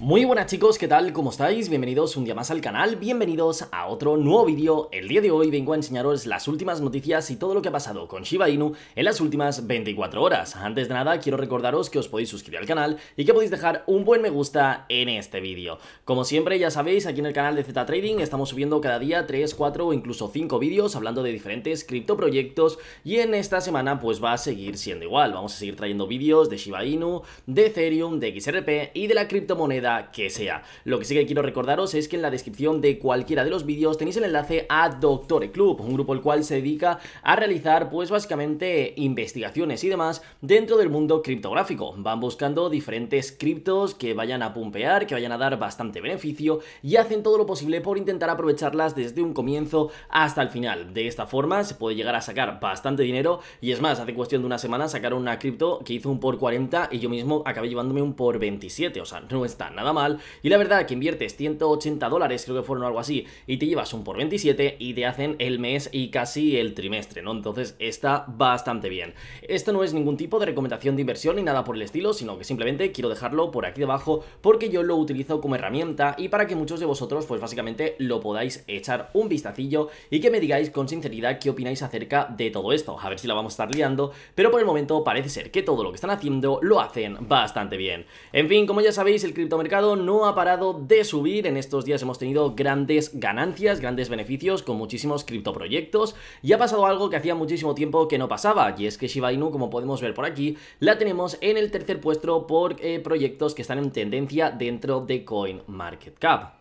Muy buenas chicos, ¿qué tal? ¿Cómo estáis? Bienvenidos un día más al canal, bienvenidos a otro nuevo vídeo. El día de hoy vengo a enseñaros las últimas noticias y todo lo que ha pasado con Shiba Inu en las últimas 24 horas. Antes de nada, quiero recordaros que os podéis suscribir al canal y que podéis dejar un buen me gusta en este vídeo. Como siempre, ya sabéis, aquí en el canal de Z Trading estamos subiendo cada día 3, 4 o incluso 5 vídeos hablando de diferentes criptoproyectos y en esta semana pues va a seguir siendo igual. Vamos a seguir trayendo vídeos de Shiba Inu, de Ethereum, de XRP y de la criptomoneda que sea. Lo que sí que quiero recordaros es que en la descripción de cualquiera de los vídeos tenéis el enlace a Doctore Club, un grupo el cual se dedica a realizar pues básicamente investigaciones y demás dentro del mundo criptográfico. Van buscando diferentes criptos que vayan a pumpear, que vayan a dar bastante beneficio y hacen todo lo posible por intentar aprovecharlas desde un comienzo hasta el final. De esta forma se puede llegar a sacar bastante dinero y es más, hace cuestión de una semana sacaron una cripto que hizo un por 40 y yo mismo acabé llevándome un por 27, o sea, no está nada mal, y la verdad que inviertes 180 dólares, creo que fueron algo así, y te llevas un por 27 y te hacen el mes y casi el trimestre, ¿no? Entonces está bastante bien. Esto no es ningún tipo de recomendación de inversión ni nada por el estilo, sino que simplemente quiero dejarlo por aquí debajo porque yo lo utilizo como herramienta y para que muchos de vosotros pues básicamente lo podáis echar un vistacillo y que me digáis con sinceridad qué opináis acerca de todo esto. A ver si la vamos a estar liando, pero por el momento parece ser que todo lo que están haciendo lo hacen bastante bien. En fin, como ya sabéis, el criptomercado mercado no ha parado de subir. En estos días hemos tenido grandes ganancias, grandes beneficios con muchísimos criptoproyectos y ha pasado algo que hacía muchísimo tiempo que no pasaba y es que Shiba Inu, como podemos ver por aquí, la tenemos en el tercer puesto por eh, proyectos que están en tendencia dentro de CoinMarketCap.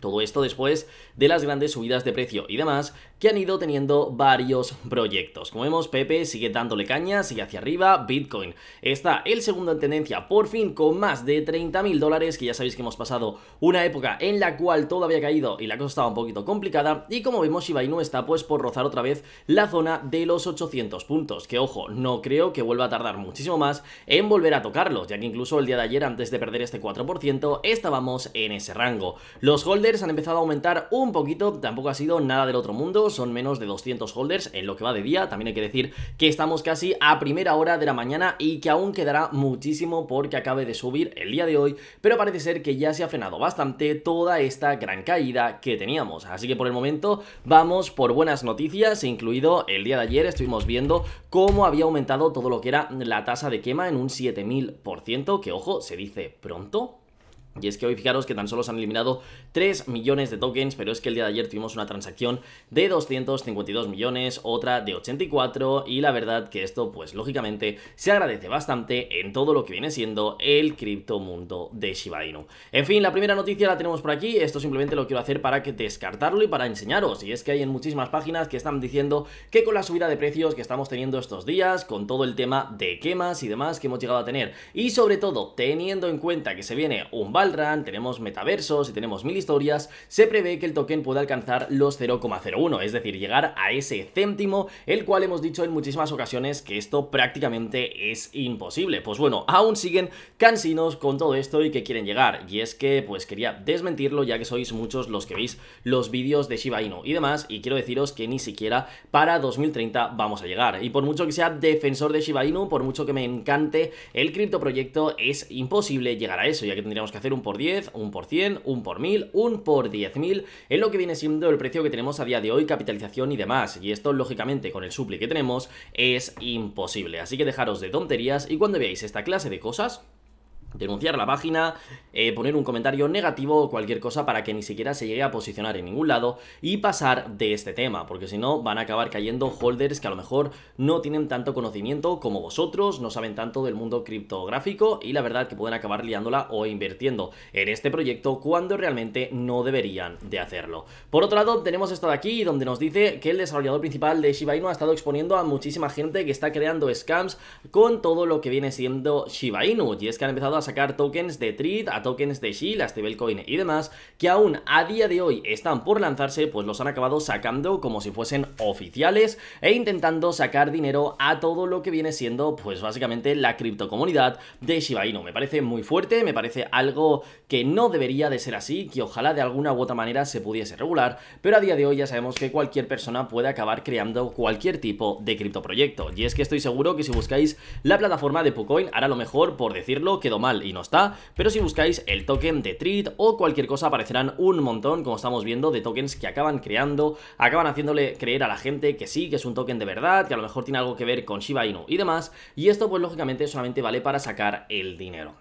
Todo esto después de las grandes subidas de precio y demás que han ido teniendo varios proyectos. Como vemos, Pepe sigue dándole caña, sigue hacia arriba, Bitcoin está el segundo en tendencia, por fin con más de 30.000 dólares, que ya sabéis que hemos pasado una época en la cual todo había caído y la cosa estaba un poquito complicada, y como vemos, Shiba Inu está pues por rozar otra vez la zona de los 800 puntos, que ojo, no creo que vuelva a tardar muchísimo más en volver a tocarlo ya que incluso el día de ayer, antes de perder este 4%, estábamos en ese rango. Los holders han empezado a aumentar un poquito, tampoco ha sido nada del otro mundo, son menos de 200 holders en lo que va de día, también hay que decir que estamos casi a primera hora de la mañana y que aún quedará muchísimo porque acabe de subir el día de hoy, pero parece ser que ya se ha frenado bastante toda esta gran caída que teníamos, así que por el momento vamos por buenas noticias, incluido el día de ayer estuvimos viendo cómo había aumentado todo lo que era la tasa de quema en un 7000%, que ojo, se dice pronto, y es que hoy fijaros que tan solo se han eliminado 3 millones de tokens, pero es que el día de ayer tuvimos una transacción de 252 millones, otra de 84 y la verdad que esto pues lógicamente se agradece bastante en todo lo que viene siendo el criptomundo de Shiba Inu. En fin, la primera noticia la tenemos por aquí, esto simplemente lo quiero hacer para descartarlo y para enseñaros y es que hay en muchísimas páginas que están diciendo que con la subida de precios que estamos teniendo estos días, con todo el tema de quemas y demás que hemos llegado a tener y sobre todo teniendo en cuenta que se viene un tenemos metaversos y tenemos mil historias, se prevé que el token pueda alcanzar los 0,01, es decir, llegar a ese céntimo, el cual hemos dicho en muchísimas ocasiones que esto prácticamente es imposible. Pues bueno, aún siguen cansinos con todo esto y que quieren llegar, y es que pues quería desmentirlo ya que sois muchos los que veis los vídeos de Shiba Inu y demás, y quiero deciros que ni siquiera para 2030 vamos a llegar, y por mucho que sea defensor de Shiba Inu, por mucho que me encante el criptoproyecto, es imposible llegar a eso, ya que tendríamos que hacer un por 10, un por 100, un por 1000, un por 10.000, en lo que viene siendo el precio que tenemos a día de hoy, capitalización y demás. Y esto, lógicamente, con el supli que tenemos, es imposible. Así que dejaros de tonterías y cuando veáis esta clase de cosas, denunciar la página, eh, poner un comentario negativo o cualquier cosa para que ni siquiera se llegue a posicionar en ningún lado y pasar de este tema, porque si no van a acabar cayendo holders que a lo mejor no tienen tanto conocimiento como vosotros, no saben tanto del mundo criptográfico y la verdad que pueden acabar liándola o invirtiendo en este proyecto cuando realmente no deberían de hacerlo. Por otro lado, tenemos esto de aquí donde nos dice que el desarrollador principal de Shiba Inu ha estado exponiendo a muchísima gente que está creando scams con todo lo que viene siendo Shiba Inu y es que han empezado a sacar tokens de Treat, a tokens de Shield, a Stablecoin y demás, que aún a día de hoy están por lanzarse, pues los han acabado sacando como si fuesen oficiales e intentando sacar dinero a todo lo que viene siendo, pues básicamente la criptocomunidad de Shiba Inu. Me parece muy fuerte, me parece algo que no debería de ser así, que ojalá de alguna u otra manera se pudiese regular, pero a día de hoy ya sabemos que cualquier persona puede acabar creando cualquier tipo de criptoproyecto. Y es que estoy seguro que si buscáis la plataforma de Pucoin, ahora lo mejor, por decirlo, quedó más y no está, pero si buscáis el token de Treat o cualquier cosa aparecerán un montón, como estamos viendo, de tokens que acaban creando, acaban haciéndole creer a la gente que sí, que es un token de verdad, que a lo mejor tiene algo que ver con Shiba Inu y demás, y esto pues lógicamente solamente vale para sacar el dinero.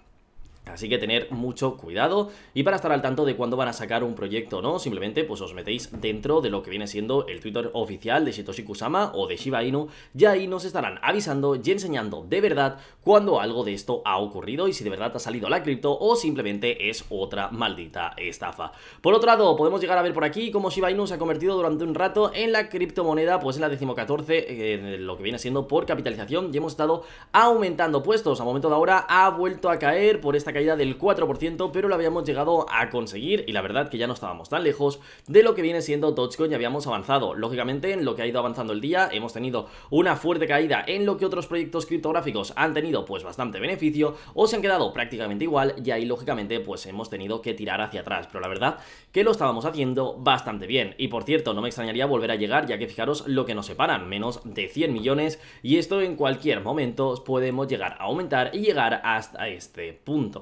Así que tener mucho cuidado y para estar al tanto de cuándo van a sacar un proyecto no, simplemente pues os metéis dentro de lo que viene siendo el Twitter oficial de Shitoshi Kusama o de Shiba Inu y ahí nos estarán avisando y enseñando de verdad cuando algo de esto ha ocurrido y si de verdad ha salido la cripto o simplemente es otra maldita estafa. Por otro lado, podemos llegar a ver por aquí cómo Shiba Inu se ha convertido durante un rato en la criptomoneda, pues en la 14 eh, lo que viene siendo por capitalización y hemos estado aumentando puestos. A momento de ahora ha vuelto a caer por esta caída del 4%, pero lo habíamos llegado a conseguir y la verdad que ya no estábamos tan lejos de lo que viene siendo Dogecoin y habíamos avanzado. Lógicamente, en lo que ha ido avanzando el día, hemos tenido una fuerte caída en lo que otros proyectos criptográficos han tenido pues bastante beneficio o se han quedado prácticamente igual y ahí lógicamente pues hemos tenido que tirar hacia atrás, pero la verdad que lo estábamos haciendo bastante bien. Y por cierto, no me extrañaría volver a llegar ya que fijaros lo que nos separan, menos de 100 millones y esto en cualquier momento podemos llegar a aumentar y llegar hasta este punto.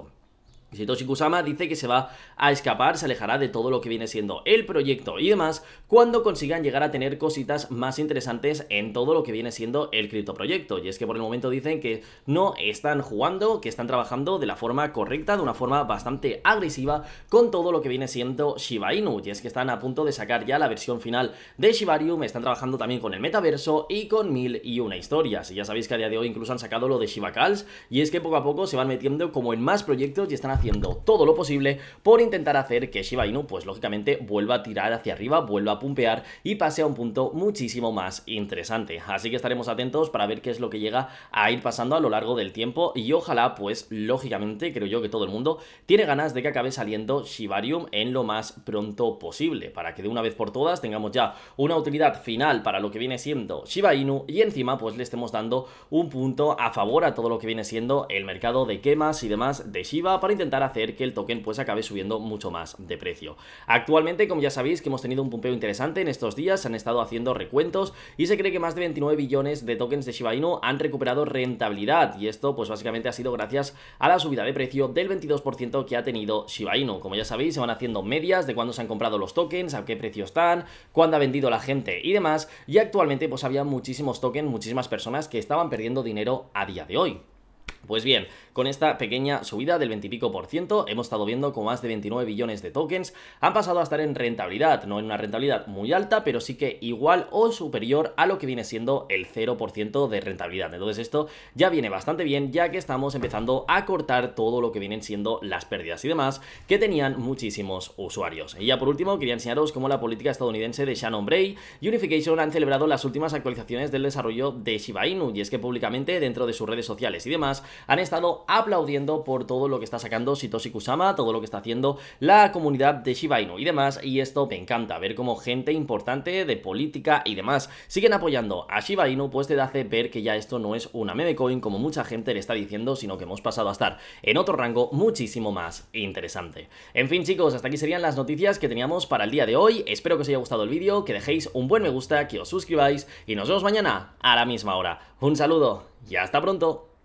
Y Kusama dice que se va a escapar, se alejará de todo lo que viene siendo el proyecto y demás cuando consigan llegar a tener cositas más interesantes en todo lo que viene siendo el criptoproyecto. Y es que por el momento dicen que no están jugando, que están trabajando de la forma correcta, de una forma bastante agresiva con todo lo que viene siendo Shiba Inu. Y es que están a punto de sacar ya la versión final de Shibarium, están trabajando también con el metaverso y con mil y una historias. Y ya sabéis que a día de hoy incluso han sacado lo de Shiba y es que poco a poco se van metiendo como en más proyectos y están haciendo todo lo posible por intentar hacer que Shiba Inu, pues lógicamente, vuelva a tirar hacia arriba, vuelva a pumpear y pase a un punto muchísimo más interesante. Así que estaremos atentos para ver qué es lo que llega a ir pasando a lo largo del tiempo y ojalá, pues lógicamente, creo yo que todo el mundo tiene ganas de que acabe saliendo Shibarium en lo más pronto posible, para que de una vez por todas tengamos ya una utilidad final para lo que viene siendo Shiba Inu y encima pues le estemos dando un punto a favor a todo lo que viene siendo el mercado de quemas y demás de Shiba para intentar intentar hacer que el token pues acabe subiendo mucho más de precio. Actualmente, como ya sabéis, que hemos tenido un pumpeo interesante en estos días, han estado haciendo recuentos y se cree que más de 29 billones de tokens de Shiba Inu han recuperado rentabilidad y esto pues básicamente ha sido gracias a la subida de precio del 22% que ha tenido Shiba Inu. Como ya sabéis, se van haciendo medias de cuándo se han comprado los tokens, a qué precio están, cuándo ha vendido la gente y demás y actualmente pues había muchísimos tokens, muchísimas personas que estaban perdiendo dinero a día de hoy. Pues bien, con esta pequeña subida del 20 y pico por ciento, hemos estado viendo como más de 29 billones de tokens han pasado a estar en rentabilidad, no en una rentabilidad muy alta, pero sí que igual o superior a lo que viene siendo el 0% de rentabilidad. Entonces esto ya viene bastante bien, ya que estamos empezando a cortar todo lo que vienen siendo las pérdidas y demás que tenían muchísimos usuarios. Y ya por último, quería enseñaros cómo la política estadounidense de Shannon Bray y Unification han celebrado las últimas actualizaciones del desarrollo de Shiba Inu, y es que públicamente dentro de sus redes sociales y demás, han estado aplaudiendo por todo lo que está sacando Satoshi Kusama, todo lo que está haciendo la comunidad de Shiba Inu y demás, y esto me encanta, ver cómo gente importante de política y demás siguen apoyando a Shiba Inu, pues te hace ver que ya esto no es una meme coin como mucha gente le está diciendo, sino que hemos pasado a estar en otro rango muchísimo más interesante. En fin chicos, hasta aquí serían las noticias que teníamos para el día de hoy, espero que os haya gustado el vídeo, que dejéis un buen me gusta, que os suscribáis y nos vemos mañana a la misma hora. Un saludo y hasta pronto.